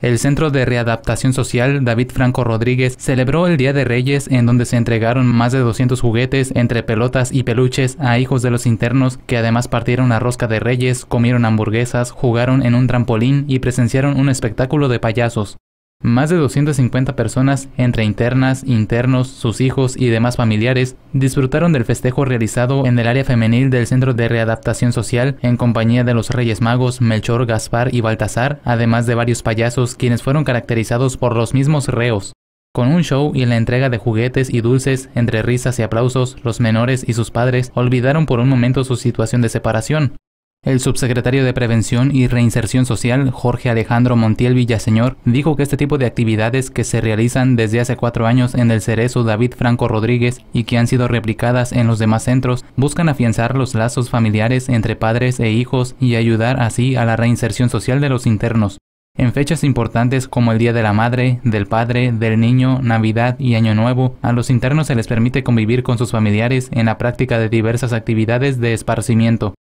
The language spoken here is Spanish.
El Centro de Readaptación Social David Franco Rodríguez celebró el Día de Reyes en donde se entregaron más de 200 juguetes entre pelotas y peluches a hijos de los internos que además partieron a rosca de reyes, comieron hamburguesas, jugaron en un trampolín y presenciaron un espectáculo de payasos. Más de 250 personas, entre internas, internos, sus hijos y demás familiares, disfrutaron del festejo realizado en el área femenil del Centro de Readaptación Social en compañía de los Reyes Magos Melchor, Gaspar y Baltasar, además de varios payasos quienes fueron caracterizados por los mismos reos. Con un show y la entrega de juguetes y dulces, entre risas y aplausos, los menores y sus padres olvidaron por un momento su situación de separación, el subsecretario de Prevención y Reinserción Social, Jorge Alejandro Montiel Villaseñor, dijo que este tipo de actividades que se realizan desde hace cuatro años en el Cerezo David Franco Rodríguez y que han sido replicadas en los demás centros, buscan afianzar los lazos familiares entre padres e hijos y ayudar así a la reinserción social de los internos. En fechas importantes como el Día de la Madre, del Padre, del Niño, Navidad y Año Nuevo, a los internos se les permite convivir con sus familiares en la práctica de diversas actividades de esparcimiento.